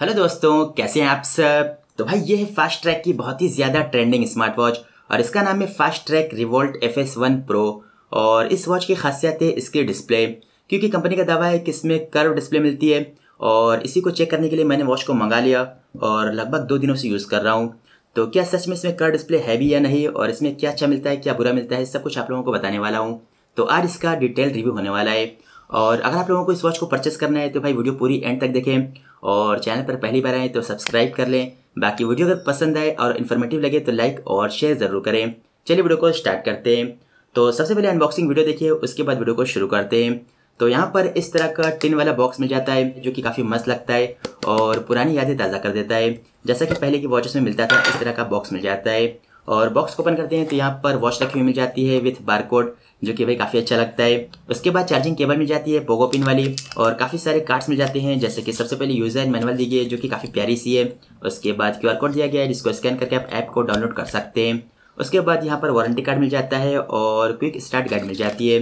hello दोस्तों कैसे हैं आप सब तो भाई ये है फास्ट ट्रैक की बहुत ही ज़्यादा ट्रेंडिंग स्मार्ट वॉच और इसका नाम है Fastrack Revolt F S one pro और इस वॉच की खासियत है इसके डिस्प्ले क्योंकि कंपनी का दावा है कि इसमें कर्व डिस्प्ले मिलती है और इसी को चेक करने के लिए मैंने वॉच को मंगा लिया और लगभग दो दिनों से यूज़ कर रहा हूँ तो क्या सच में इसमें कर्व डिस्प्ले है भी या नहीं और इसमें क्या अच्छा मिलता है क्या बुरा मिलता है सब कुछ आप लोगों को बताने वाला हूँ तो आज इसका डिटेल रिव्यू होने वाला है और अगर आप लोगों को इस वॉच को परचेस करना है तो भाई वीडियो पूरी एंड तक देखें और चैनल पर पहली बार आए तो सब्सक्राइब कर लें बाकी वीडियो अगर पसंद आए और इन्फॉर्मेटिव लगे तो लाइक और शेयर ज़रूर करें चलिए वीडियो को स्टार्ट करते हैं तो सबसे पहले अनबॉक्सिंग वीडियो देखिए उसके बाद वीडियो को शुरू करते हैं तो यहाँ पर इस तरह का टिन वाला बॉक्स मिल जाता है जो कि काफ़ी मस्त लगता है और पुरानी यादें ताज़ा कर देता है जैसा कि पहले की वॉचेस में मिलता था इस तरह का बॉक्स मिल जाता है और बॉक्स ओपन करते हैं तो यहाँ पर वॉच रखी हुई मिल जाती है विथ बारकोड जो कि भाई काफ़ी अच्छा लगता है उसके बाद चार्जिंग केबल मिल जाती है पोगो पिन वाली और काफ़ी सारे कार्ड्स मिल जाते हैं जैसे कि सबसे पहले यूज़र मैनुअल दी गई है जो कि काफ़ी प्यारी सी है उसके बाद क्यू कोड दिया गया है जिसको स्कैन करके आप ऐप को डाउनलोड कर सकते हैं उसके बाद यहाँ पर वारंटी कार्ड मिल जाता है और क्विक स्टार्ट गाइड मिल जाती है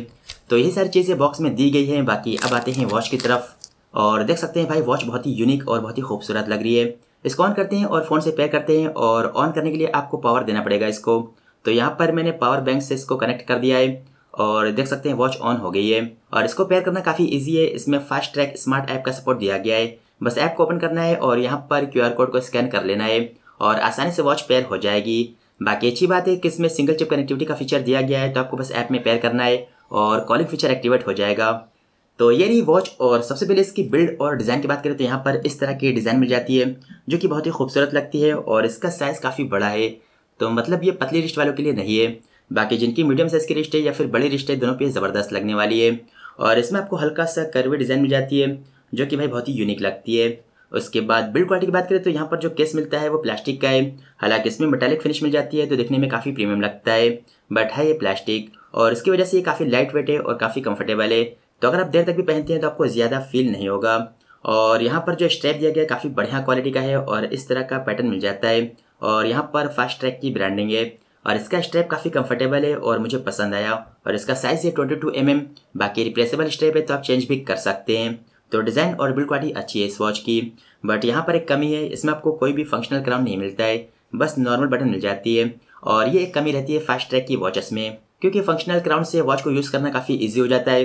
तो यही सारी चीज़ें बॉक्स में दी गई हैं बाकी अब आते हैं वॉच की तरफ और देख सकते हैं भाई वॉच बहुत ही यूनिक और बहुत ही खूबसूरत लग रही है इसको ऑन करते हैं और फ़ोन से पैक करते हैं और ऑन करने के लिए आपको पावर देना पड़ेगा इसको तो यहाँ पर मैंने पावर बैंक से इसको कनेक्ट कर दिया है और देख सकते हैं वॉच ऑन हो गई है और इसको पेयर करना काफ़ी ईजी है इसमें फास्ट ट्रैक स्मार्ट ऐप का सपोर्ट दिया गया है बस ऐप को ओपन करना है और यहाँ पर क्यू कोड को स्कैन कर लेना है और आसानी से वॉच पेयर हो जाएगी बाकी अच्छी बात है कि इसमें सिंगल चिप कनेक्टिविटी का फीचर दिया गया है तो आपको बस ऐप में पेयर करना है और कॉलिंग फीचर एक्टिवेट हो जाएगा तो ये रही वॉच और सबसे पहले इसकी बिल्ड और डिज़ाइन की बात करें तो यहाँ पर इस तरह की डिज़ाइन मिल जाती है जो कि बहुत ही खूबसूरत लगती है और इसका साइज़ काफ़ी बड़ा है तो मतलब ये पतली रिस्ट वालों के लिए नहीं है बाकी जिनकी मीडियम साइज़ के रिश्ते या फिर रिस्ट रिश्ते दोनों पे ज़बरदस्त लगने वाली है और इसमें आपको हल्का सा कर्वी डिज़ाइन मिल जाती है जो कि भाई बहुत ही यूनिक लगती है उसके बाद बिल्ड क्वालिटी की बात करें तो यहाँ पर जो केस मिलता है वो प्लास्टिक का है हालांकि इसमें मेटालिक फिनिश मिल जाती है तो देखने में काफ़ी प्रीमियम लगता है बट है ये प्लास्टिक और इसकी वजह से ये काफ़ी लाइट वेट है और काफ़ी कंफर्टेबल है तो अगर आप देर तक भी पहनते हैं तो आपको ज़्यादा फील नहीं होगा और यहाँ पर जो स्ट्रैप दिया गया काफ़ी बढ़िया क्वालिटी का है और इस तरह का पैटर्न मिल जाता है और यहाँ पर फास्ट ट्रैक की ब्रांडिंग है और इसका स्ट्रैप काफ़ी कंफर्टेबल है और मुझे पसंद आया और इसका साइज़ है ट्वेंटी टू एम एम बाकी रिप्लेसेबल स्ट्रैप है तो आप चेंज भी कर सकते हैं तो डिज़ाइन और बिल्ड क्वालिटी अच्छी है इस वॉच की बट यहाँ पर एक कमी है इसमें आपको कोई भी फंक्शनल क्राउन नहीं मिलता है बस नॉर्मल बटन मिल जाती है और ये एक कमी रहती है फास्ट ट्रैक की वॉचेस में क्योंकि फंक्शनल क्राउन से वॉच को यूज़ करना काफ़ी इजी हो जाता है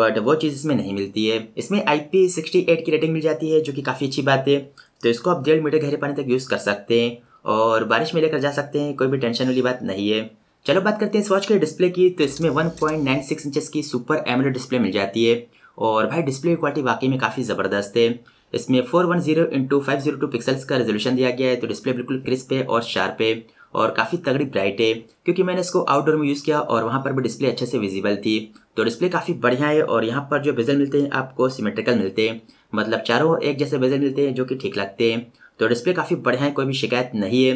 बट वो चीज़ इसमें नहीं मिलती है इसमें आई पी सिक्सटी एट की रेटिंग मिल जाती है जो कि काफ़ी अच्छी बात है तो इसको आप डेढ़ मीटर गहरे पानी तक यूज़ कर सकते हैं और बारिश में लेकर जा सकते हैं कोई भी टेंशन वाली बात नहीं है चलो बात करते हैं इस वॉच के डिस्प्ले की तो इसमें 1.96 इंचेस की सुपर एमरेड डिस्प्ले मिल जाती है और भाई डिस्प्ले की क्वालिटी वाकई में काफ़ी ज़बरदस्त है इसमें four one zero into five zero two pixels का रेजोल्यूशन दिया गया है तो डिस्प्ले बिल्कुल क्रिस्प है और शार्प है और काफ़ी तगड़ी ब्राइट है क्योंकि मैंने इसको आउटडोर में यूज़ किया और वहाँ पर भी डिस्प्ले अच्छे से विजिबल थी तो डिस्प्ले काफ़ी बढ़िया है और यहाँ पर जो बेजल मिलते हैं आपको सिमेट्रिकल मिलते हैं मतलब चारों एक जैसे बेजल मिलते हैं जो कि ठीक लगते हैं तो डिस्प्ले काफ़ी बढ़िया है कोई भी शिकायत नहीं है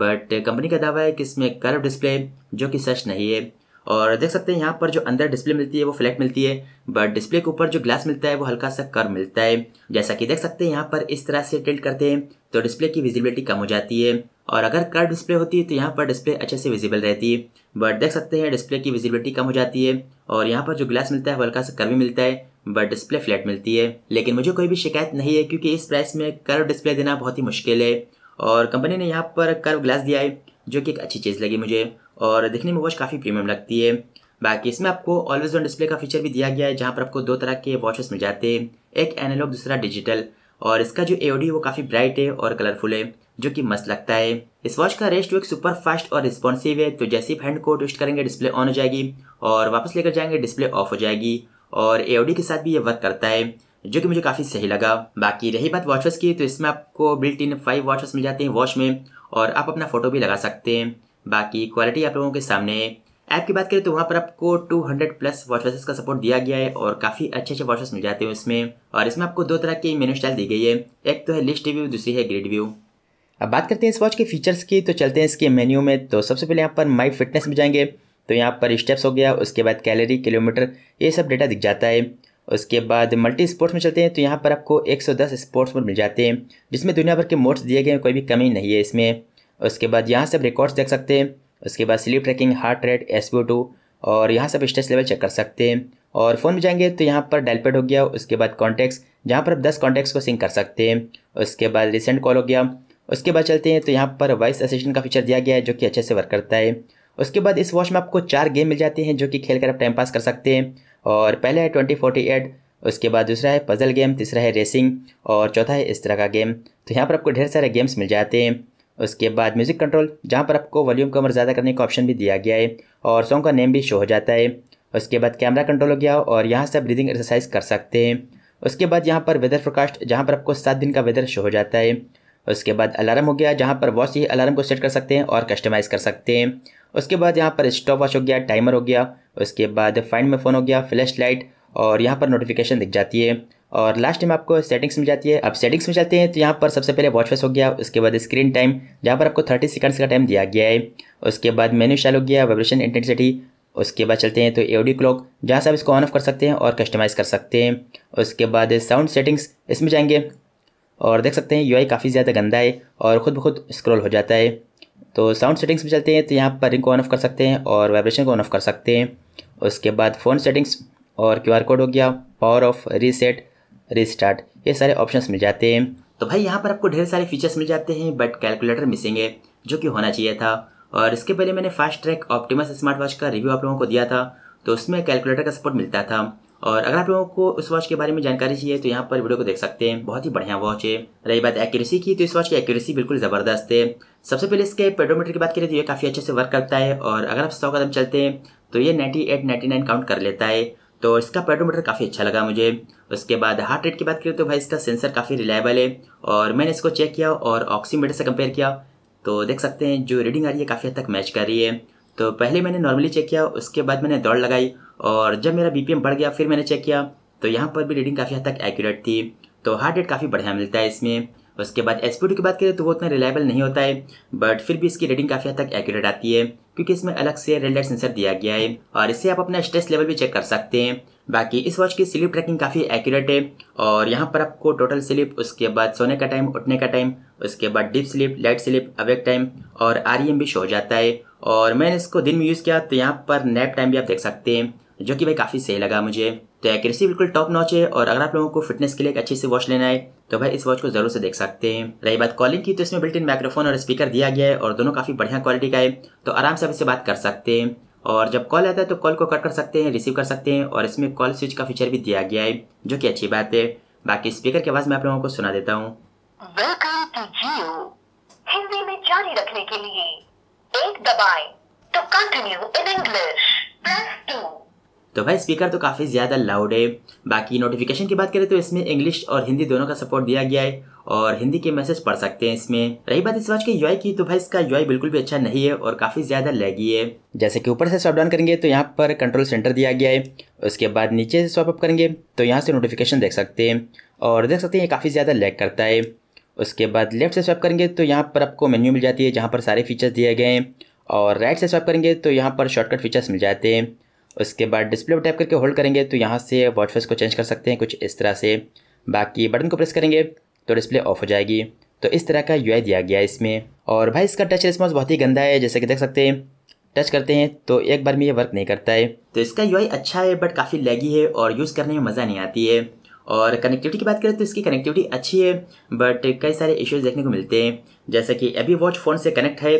बट कंपनी का दावा है कि इसमें कर्व डिस्प्ले जो कि सच नहीं है और देख सकते हैं यहाँ पर जो अंदर डिस्प्ले मिलती है वो फ्लैट मिलती है बट डिस्प्ले के ऊपर जो ग्लास मिलता है वो हल्का सा कर मिलता है जैसा कि देख सकते हैं यहाँ पर इस तरह से टिल्ट करते हैं तो डिस्प्ले की विजिबिलिटी कम हो जाती है और अगर कर्व डिस्प्ले होती है तो यहाँ पर डिस्प्ले अच्छे से विजिबल रहती है बट देख सकते हैं डिस्प्ले की विजिबिलिटी कम हो जाती है और यहाँ पर जो ग्लास मिलता है वो हल्का सा कर भी मिलता है बट डिस्प्ले फ्लैट मिलती है लेकिन मुझे कोई भी शिकायत नहीं है क्योंकि इस प्राइस में कर्व डिस्प्ले देना बहुत ही मुश्किल है और कंपनी ने यहाँ पर कर्व ग्लास दिया है जो कि एक अच्छी चीज़ लगी मुझे और दिखने में वॉच काफ़ी प्रीमियम लगती है बाकी इसमें आपको ऑलवेज ऑन डिस्प्ले का फीचर भी दिया गया है जहाँ पर आपको दो तरह के वॉचेस मिल जाते हैं एक एनालॉग दूसरा डिजिटल और इसका जो एओडी वो काफ़ी ब्राइट है और कलरफुल है जो कि मस्त लगता है इस वॉच का रेस्ट वेक सुपर फास्ट और रिस्पॉन्सिव है तो जैसे ही हैंड को ट्विस्ट करेंगे डिस्प्ले ऑन हो जाएगी और वापस लेकर जाएंगे डिस्प्ले ऑफ हो जाएगी और ए के साथ भी ये वर्क करता है जो कि मुझे काफ़ी सही लगा बाकी रही बात वॉचेस की तो इसमें आपको बिल्ट इन फाइव वॉचेस मिल जाते हैं वॉच में और आप अपना फ़ोटो भी लगा सकते हैं बाकी क्वालिटी आप लोगों के सामने है ऐप की बात करें तो वहाँ पर आपको 200 प्लस वॉचेस का सपोर्ट दिया गया है और काफ़ी अच्छे अच्छे वॉचेस मिल जाते हैं इसमें और इसमें आपको दो तरह की मेनू स्टाइल दी गई है एक तो है लिस्ट व्यू दूसरी है ग्रिड व्यू अब बात करते हैं इस वॉच के फीचर्स की तो चलते हैं इसके मेन्यू में तो सबसे पहले यहाँ पर माई फिटनेस में जाएंगे तो यहाँ पर स्टेप्स हो गया उसके बाद कैलरी किलोमीटर ये सब डेटा दिख जाता है उसके बाद मल्टी स्पोर्ट्स में चलते हैं तो यहाँ पर आपको 110 स्पोर्ट्स मोड मिल जाते हैं जिसमें दुनिया भर के मोड्स दिए गए हैं कोई भी कमी नहीं है इसमें उसके बाद यहाँ से आप रिकॉर्ड्स देख सकते हैं उसके बाद sleep tracking heart rate S और यहाँ से आप स्ट्रेस लेवल चेक कर सकते हैं और फ़ोन में जाएंगे तो यहाँ पर डायलपेड हो गया उसके बाद कॉन्टैक्ट्स जहाँ पर आप दस कॉन्टैक्ट्स को सिंक कर सकते हैं उसके बाद रिसेंट कॉल हो गया उसके बाद चलते हैं तो यहाँ पर वॉइस असिस्टेंट का फीचर दिया गया है जो कि अच्छे से वर्क करता है उसके बाद इस वॉच में आपको चार गेम मिल जाते हैं जो कि खेल कर आप टाइम पास कर सकते हैं और पहला है ट्वेंटी एट उसके बाद दूसरा है पजल गेम तीसरा है रेसिंग और चौथा है इस तरह का गेम तो यहाँ पर आपको ढेर सारे गेम्स मिल जाते हैं उसके बाद म्यूज़िक कंट्रोल जहाँ पर आपको वॉल्यूम कमर ज़्यादा करने का ऑप्शन भी दिया गया है और सॉन्ग का नेम भी शो हो जाता है उसके बाद कैमरा कंट्रोल हो गया और यहाँ से आप ब्रीदिंग एक्सरसाइज कर सकते हैं उसके बाद यहाँ पर वेदर फोरकास्ट जहाँ पर आपको सात दिन का वेदर शो हो जाता है उसके बाद अलार्म हो गया जहाँ पर वॉच ही अलार्म को सेट कर सकते हैं और कस्टमाइज़ कर सकते हैं उसके बाद यहाँ पर स्टॉप वॉच हो गया टाइमर हो गया उसके बाद फाइंड में फ़ोन हो गया फ्लैश लाइट और यहाँ पर नोटिफिकेशन दिख जाती है और लास्ट टाइम आपको सेटिंग्स मिल जाती है अब सेटिंग्स में जाते हैं तो यहाँ पर सबसे पहले वॉच फेस हो गया उसके बाद स्क्रीन टाइम जहाँ पर आपको थर्टी सेकंड्स का टाइम दिया गया है उसके बाद मेन्यू शाल हो गया वाइब्रेशन इंटेंसिटी उसके बाद चलते हैं तो एओडी क्लॉक जहाँ से आप इसको ऑन ऑफ कर सकते हैं और कस्टमाइज़ कर सकते हैं उसके बाद साउंड सेटिंग्स इसमें जाएंगे और देख सकते हैं यू काफ़ी ज़्यादा गंदा है और ख़ुद ब खुद स्क्रॉल हो जाता है तो साउंड सेटिंग्स में चलते हैं तो यहाँ पर रिंग को ऑन ऑफ कर सकते हैं और वाइब्रेशन को ऑन ऑफ कर सकते हैं उसके बाद फ़ोन सेटिंग्स और क्यू आर कोड हो गया पावर ऑफ रीसेट रीस्टार्ट ये सारे ऑप्शंस मिल जाते हैं तो भाई यहाँ पर आपको ढेर सारे फीचर्स मिल जाते हैं बट कैलकुलेटर मिसिंग है जो कि होना चाहिए था और इसके पहले मैंने Fastrack Optimus smart watch का रिव्यू आप लोगों को दिया था तो उसमें कैलकुलेटर का सपोर्ट मिलता था और अगर आप लोगों को इस वॉच के बारे में जानकारी चाहिए तो यहाँ पर वीडियो को देख सकते हैं बहुत ही बढ़िया वॉच है रही बात एक्यूरेसी की तो इस वॉच की एक्यूरेसी बिल्कुल ज़बरदस्त है सबसे पहले इसके पेडोमीटर की बात करें तो ये काफ़ी अच्छे से वर्क करता है और अगर आप सौ कदम चलते हैं तो ये ninety eight ninety nine count कर लेता है तो इसका पेडोमीटर काफ़ी अच्छा लगा मुझे उसके बाद हार्ट रेट की बात करें तो भाई इसका सेंसर काफ़ी रिलायबल है और मैंने इसको चेक किया और ऑक्सीमीटर से कंपेयर किया तो देख सकते हैं जो रीडिंग आ रही है काफ़ी हद तक मैच कर रही है तो पहले मैंने नॉर्मली चेक किया उसके बाद मैंने दौड़ लगाई और जब मेरा बी बढ़ गया फिर मैंने चेक किया तो यहाँ पर भी रीडिंग काफ़ी हद तक एक्यूरेट थी तो हार्ट रेट काफ़ी बढ़िया मिलता है इसमें उसके बाद एस की बात करें तो वो उतना रिलायबल नहीं होता है बट फिर भी इसकी रीडिंग काफ़ी हद तक एक्यूरेट आती है क्योंकि इसमें अलग से रेडलाइट सेंसर दिया गया है और इससे आप अपना स्ट्रेस लेवल भी चेक कर सकते हैं बाकी इस वॉच की स्लीप ट्रैकिंग काफ़ी एक्यूरेट है और यहाँ पर आपको टोटल स्लिप उसके बाद सोने का टाइम उठने का टाइम उसके बाद deep sleep light sleep awake time और आर e भी शो हो जाता है और मैंने इसको दिन में यूज़ किया तो यहाँ पर नैप टाइम भी आप देख सकते हैं जो कि भाई काफ़ी सही लगा मुझे तो एक्यूरेसी बिल्कुल टॉप नॉच है और अगर आप लोगों को फिटनेस के लिए एक अच्छे से वॉच लेना है तो भाई इस वॉच को जरूर से देख सकते हैं रही बात कॉलिंग की तो इसमें बिल्ट इन माइक्रोफोन और स्पीकर दिया गया है और दोनों काफ़ी बढ़िया क्वालिटी का है तो आराम से आप इसे बात कर सकते हैं और जब कॉल आता है तो कॉल को कट कर सकते हैं रिसीव कर सकते हैं और इसमें कॉल स्विच का फीचर भी दिया गया है जो कि अच्छी बात है बाकी स्पीकर की आवाज़ मैं आप लोगों को सुना देता हूँ रखने के लिए एक दबाएं तो continue in English press two तो भाई स्पीकर तो काफ़ी ज़्यादा लाउड है बाकी नोटिफिकेशन की बात करें तो इसमें इंग्लिश और हिंदी दोनों का सपोर्ट दिया गया है और हिंदी के मैसेज पढ़ सकते हैं इसमें रही बात इस वॉच के यूआई की तो भाई इसका यूआई बिल्कुल भी अच्छा नहीं है और काफ़ी ज़्यादा लैगी है जैसे कि ऊपर से स्वाप डाउन करेंगे तो यहाँ पर कंट्रोल सेंटर दिया गया है उसके बाद नीचे से स्वाप अप करेंगे तो यहाँ से नोटिफिकेशन देख सकते हैं और देख सकते हैं ये काफ़ी ज़्यादा लैग करता है उसके बाद लेफ्ट से स्वाप करेंगे तो यहाँ पर आपको मेन्यू मिल जाती है जहाँ पर सारे फीचर्स दिए गए हैं और राइट से स्वाप करेंगे तो यहाँ पर शॉर्टकट फीचर्स मिल जाते हैं उसके बाद डिस्प्ले पर टैप करके होल्ड करेंगे तो यहाँ से वॉच फेस को चेंज कर सकते हैं कुछ इस तरह से बाकी बटन को प्रेस करेंगे तो डिस्प्ले ऑफ हो जाएगी तो इस तरह का यू दिया गया है इसमें और भाई इसका टच रिस्पॉन्स बहुत ही गंदा है जैसे कि देख सकते हैं टच करते हैं तो एक बार में ये वर्क नहीं करता है तो इसका यू अच्छा है बट काफ़ी लैगी है और यूज़ करने में मज़ा नहीं आती है और कनेक्टिविटी की बात करें तो इसकी कनेक्टिविटी अच्छी है बट कई सारे इश्यूज देखने को मिलते हैं जैसे कि अभी वॉच फ़ोन से कनेक्ट है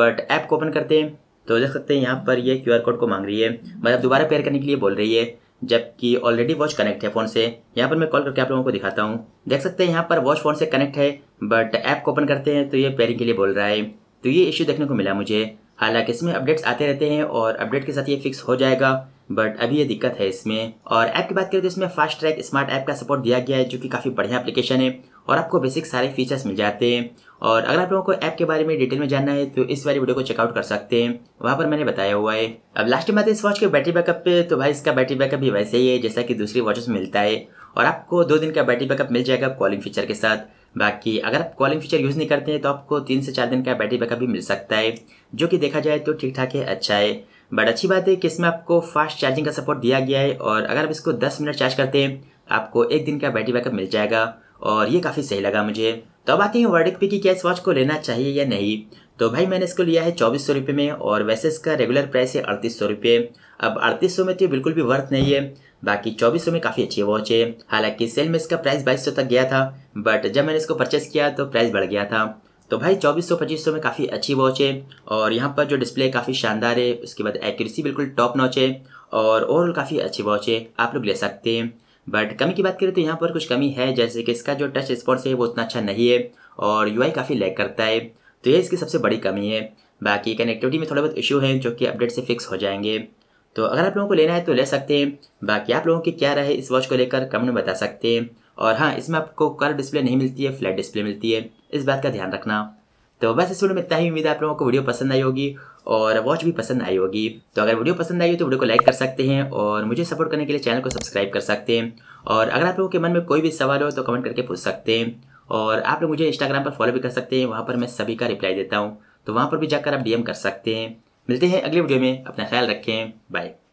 बट ऐप को ओपन करते हैं तो देख सकते हैं यहाँ पर ये क्यू कोड को मांग रही है मतलब दोबारा पेयर करने के लिए बोल रही है जबकि ऑलरेडी वॉच कनेक्ट है फ़ोन से यहाँ पर मैं कॉल करके आप लोगों को दिखाता हूँ देख सकते हैं यहाँ पर वॉच फ़ोन से कनेक्ट है बट ऐप को ओपन करते हैं तो ये पेयरिंग के लिए बोल रहा है तो ये इश्यू देखने को मिला मुझे हालांकि इसमें अपडेट्स आते रहते हैं और अपडेट के साथ ये फिक्स हो जाएगा बट अभी ये दिक्कत है इसमें और ऐप की बात करें तो इसमें फास्ट ट्रैक स्मार्ट ऐप का सपोर्ट दिया गया है जो कि काफ़ी बढ़िया एप्लीकेशन है और आपको बेसिक सारे फीचर्स मिल जाते हैं और अगर आप लोगों को ऐप के बारे में डिटेल में जानना है तो इस वाली वीडियो को चेकआउट कर सकते हैं वहाँ पर मैंने बताया हुआ है अब लास्ट में आते हैं इस वॉच के बैटरी बैकअप पे तो भाई इसका बैटरी बैकअप भी वैसे ही है जैसा कि दूसरी वॉचेस में मिलता है और आपको दो दिन का बैटरी बैकअप मिल जाएगा कॉलिंग फीचर के साथ बाकी अगर आप कॉलिंग फीचर यूज़ नहीं करते हैं तो आपको तीन से चार दिन का बैटरी बैकअप भी मिल सकता है जो कि देखा जाए तो ठीक ठाक है अच्छा है बट अच्छी बात है कि इसमें आपको फास्ट चार्जिंग का सपोर्ट दिया गया है और अगर आप इसको दस मिनट चार्ज करते हैं आपको एक दिन का बैटरी बैकअप मिल जाएगा और ये काफ़ी सही लगा मुझे तो अब आते हैं वर्डिक पे कि क्या इस वॉच को लेना चाहिए या नहीं तो भाई मैंने इसको लिया है चौबीस सौ रुपये में और वैसे इसका रेगुलर प्राइस है अड़तीस सौ रुपये अब अड़तीस सौ में तो बिल्कुल भी वर्थ नहीं है बाकी चौबीस सौ में काफ़ी अच्छी वॉच है हालांकि सेल में इसका प्राइस बाईस सौ तक गया था बट जब मैंने इसको परचेस किया तो प्राइस बढ़ गया था तो भाई चौबीस सौ पच्चीस सौ में काफ़ी अच्छी वॉच है और यहाँ पर जो डिस्प्ले काफ़ी शानदार है उसके बाद एक्यूरेसी बिल्कुल टॉप नॉच है और ओवरऑल काफ़ी अच्छी वॉच है आप लोग ले सकते हैं बट कमी की बात करें तो यहाँ पर कुछ कमी है जैसे कि इसका जो टच स्पॉट्स है वो उतना अच्छा नहीं है और यू काफ़ी लैग करता है तो ये इसकी सबसे बड़ी कमी है बाकी कनेक्टिविटी में थोड़ा बहुत इशू है जो कि अपडेट से फिक्स हो जाएंगे तो अगर आप लोगों को लेना है तो ले सकते हैं बाकी आप लोगों की क्या राय है इस वॉच को लेकर कमेंट में बता सकते हैं और हाँ इसमें आपको कर डिस्प्ले नहीं मिलती है फ्लैट डिस्प्ले मिलती है इस बात का ध्यान रखना तो बस इस वीडियो में इतना ही उम्मीद है आप लोगों को वीडियो पसंद आई होगी और वॉच भी पसंद आई होगी तो अगर वीडियो पसंद आई हो तो वीडियो को लाइक कर सकते हैं और मुझे सपोर्ट करने के लिए चैनल को सब्सक्राइब कर सकते हैं और अगर आप लोगों के मन में कोई भी सवाल हो तो कमेंट करके पूछ सकते हैं और आप लोग मुझे इंस्टाग्राम पर फॉलो भी कर सकते हैं वहाँ पर मैं सभी का रिप्लाई देता हूँ तो वहाँ पर भी जाकर आप डी कर सकते हैं मिलते हैं अगले वीडियो में अपना ख्याल रखें बाय